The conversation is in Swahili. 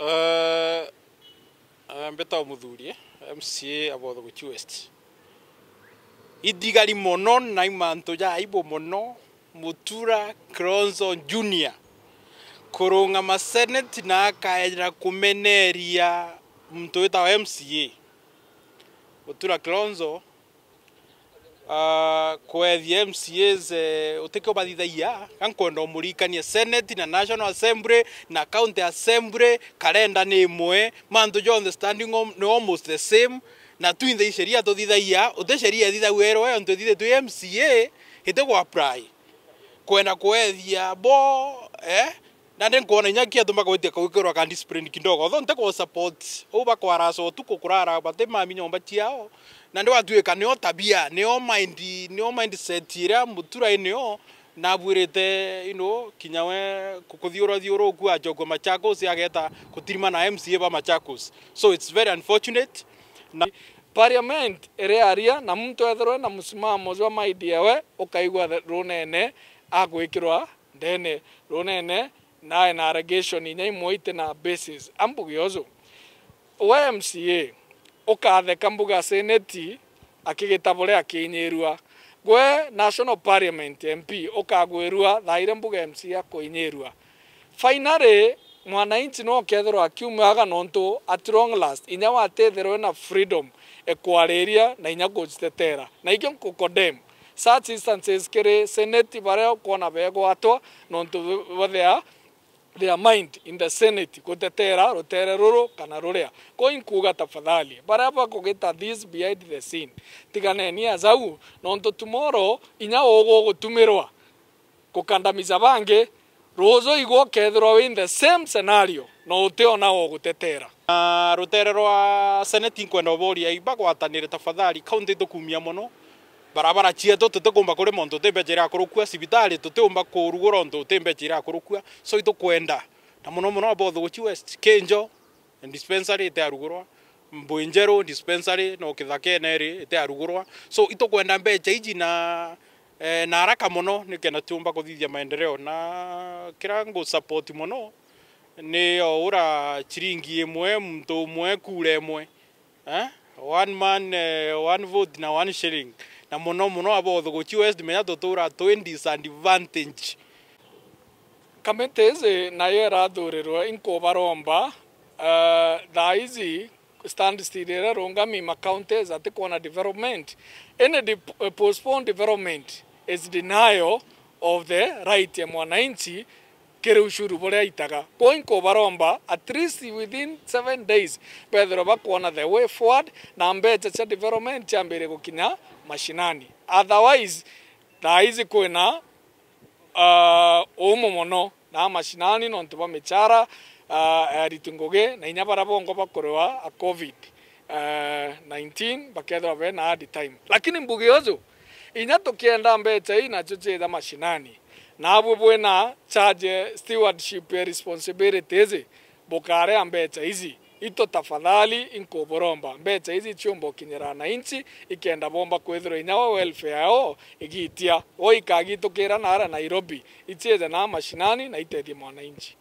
Eh, eh, mbeta muthuri MCA abotho guchi west idigari mono na imanto ya ibo mono mutura kronzo Junior kurunga maseneti na akaera kumeneria mtu wa MCA mutura kronzo uh, kwethia MCAs eh, utikeomathithagia gankwenda umurikania Senate na National Assembly na County Assembly kalenda ni imwe mantu jo understanding om, ni almost the same na twinthe sheria tuthithagia uti sheria ithithagua ero eyo ntwithithe twi MCA hite gwa apply kwenda kwethia bo eh na ndi nkuona inya kia thuma gwitia kwikirwa ka discipline kidogo tho nte ko support uba kwa raso tu ko kurara bate mami nyomba ciao na ndi watuika nio tabia nio mind mind set ira mutura inio na burete you know kinyawe we kuthiura thiura ku machako si ageta kutirima na MCA ba machakos so it's very unfortunate na parliament ere aria na muntu ethirwe na musimamo jwa maidia we ukaigwa runene agwikirwa ndene runene naye na ni nyai moite na basis ambuge ozo we MCA ukatheka mbuga seneti akigitavore akinyirua gwe national parliament MP ukagwirua thaire mbuga MCA kuinyirua finally mwananchi no kethero kethirwo akiumaga nonto at long last inya watethirwo na freedom ekwariria na inya gujitetera na ikio ngukondem such instances kere seneti bareo kona bego ato nonto bothea their mind in the senate gutetera rutere ruru kana ruria ko inkuga tafadhali baraba kugita this behind the scene ni azau nonto tomorrow inya ogo gutumirwa kukandamiza bange ruzo igwokethirwa in the same scenario no uteo nao gutetera uh, rutere rwa senate inkwenda uboria ibagwatanire tafadhali kaunti tukumia mono barabara cietå tå tä kå mba kå rä montå tä mbeca ä rakå rå kua cibitarä tå tä å mba kå rugå ra so ito kwenda na må no abo no amba å thå dispensary te arugå rwa dispensary no å kä te arugå so ito kwenda mbeca iji na eh, na haraka må ni kena tumba mba kå thithia na kä ra support må ni ora chiringi å ra ciringi ä mwe må mwe eh? one man eh, one vote na one shilling na mono mono abo thuguchi west menya tutura twin disadvantage kamete eh, izi nayo irathurirwe inkubaromba thaa uh, izi standstill ira rungami macounties atikona development any de eh, postponed development is denial of the right ya mwananchi kere ushuru aitaga itaga ko baromba at least within 7 days bethero bakuona the way forward na mbeca cha development cha mbere gukinya mashinani otherwise thaa izi kwina uh, umu mono na mashinani no ba mechara uh, ritungugi na inyabara bongo bakorwa a covid uh, 19 bakethwa be na the time lakini mbugi ozo inya tukienda mbeca ii nacio mashinani nabubwena charge stewardship responsibilities bukarea mbecha hizi ito tafadhali inkoboromba mbecha hizi chumbo kinyera na inchi ikenda bomba kwithirwa inyawa welfare yao igitia o ikagitukira nara nairobi ichiethe na mashinani na itethie inchi